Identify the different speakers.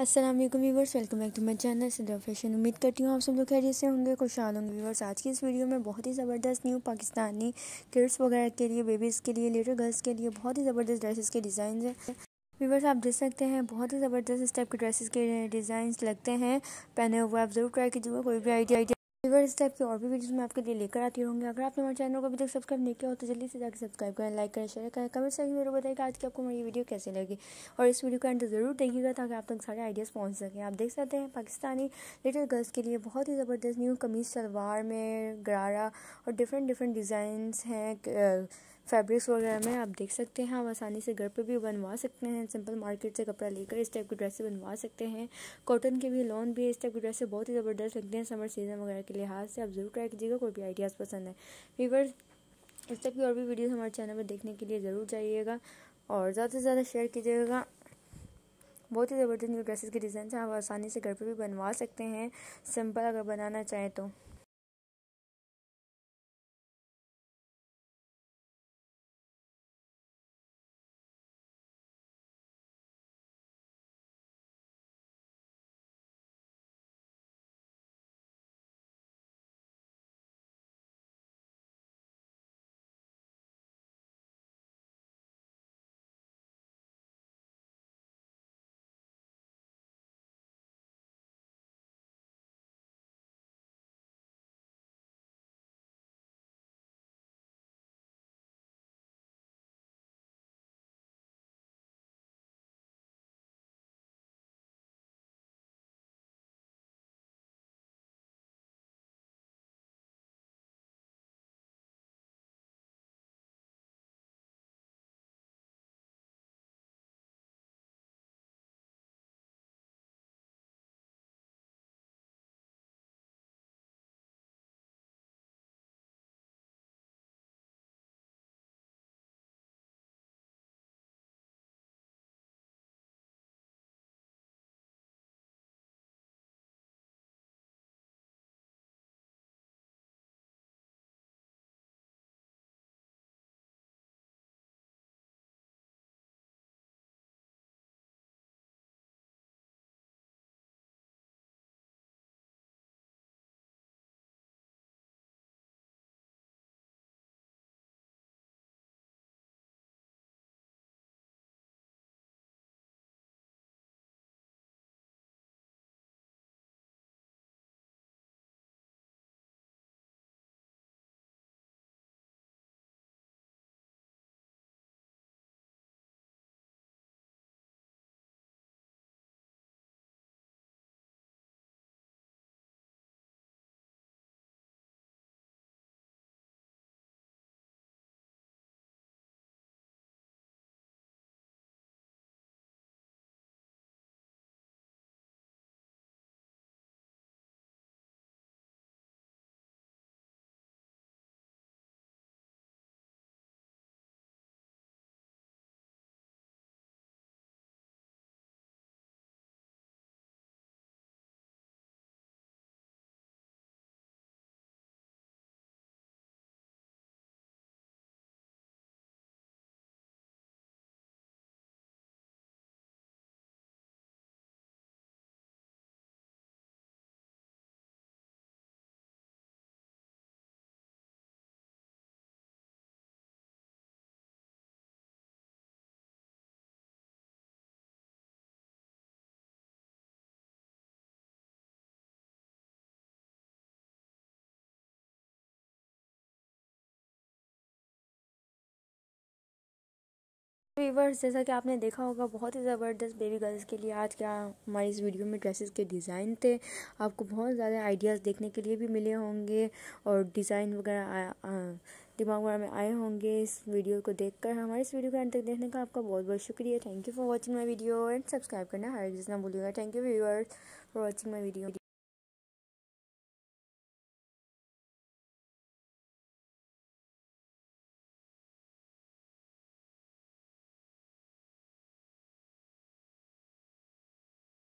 Speaker 1: Aslam viewers welcome back to my channel सिद्धा fashion उम्मीद करती हूँ आप सब लोग खैरियत से होंगे खुशहाल होंगे व्यूवर्स आज की इस वीडियो में बहुत ही ज़बरदस्त न्यू पाकिस्तानी किड्स वगैरह के लिए बेबीज़ के लिए लिटिल गर्ल्स के लिए बहुत ही ज़बरदस्त ड्रेसेस के डिज़ाइन हैं व्यूवर्स आप देख सकते हैं बहुत ही ज़बरदस्त इस टाइप के ड्रेसेस के डिज़ाइन लगते हैं पहने हुए आप ज़रूर ट्राई कीजिएगा कोई भी आइडिया आइडिया रिवर इस टाइप की और भी वीडियोस मैं आपके लिए लेकर आती रहूँगी अगर आपने हमारे चैनल को अभी तक सब्सक्राइब नहीं किया हो तो जल्दी से जाकर सब्सक्राइब करें लाइक करें शेयर करें कमेंट सेक्शन में बताइएगा आज की आपको हमारी वीडियो कैसे लगी और इस वीडियो का एंड जरूर देखिएगा ताकि आप तक सारे आइडियाज़ पहुँच सकें आप देख सकते हैं पाकिस्तानी लिटल गर्ल्स के लिए बहुत ही ज़बरदस्त न्यू कमीज़ सलवार में गरारा और डिफरेंट डिफरेंट डिज़ाइंस हैं फैब्रिक्स वगैरह में आप देख सकते हैं आप आसानी से घर पर भी बनवा सकते हैं सिंपल मार्केट से कपड़ा लेकर इस टाइप की ड्रेसें बनवा सकते हैं कॉटन के भी लॉन भी इस टाइप की ड्रेसें बहुत ही ज़बरदस्त लगते हैं समर सीज़न वगैरह के लिहाज से आप ज़रूर ट्राई कीजिएगा कोई भी आइडियाज़ पसंद है फीवर इस टाइप की और भी वीडियोज़ हमारे चैनल पर देखने के लिए ज़रूर जाइएगा और ज़्यादा से ज़्यादा शेयर कीजिएगा बहुत ही ज़बरदस्त न्यू ड्रेसेस के डिज़ाइन आप आसानी से घर पर भी बनवा सकते हैं सिंपल अगर बनाना चाहें तो वीवर्स जैसा कि आपने देखा होगा बहुत ही ज़बरदस्त बेबी गर्ल्स के लिए आज क्या हमारी इस वीडियो में ड्रेसेस के डिज़ाइन थे आपको बहुत ज़्यादा आइडियाज़ देखने के लिए भी मिले होंगे और डिज़ाइन वगैरह दिमाग वगैरह में आए होंगे इस वीडियो को देखकर हमारे इस वीडियो को अंत तक देखने का आपका बहुत बहुत शुक्रिया thank you for watching my video and subscribe करना हर चीज़ ना भूलिएगा thank you viewers for watching my video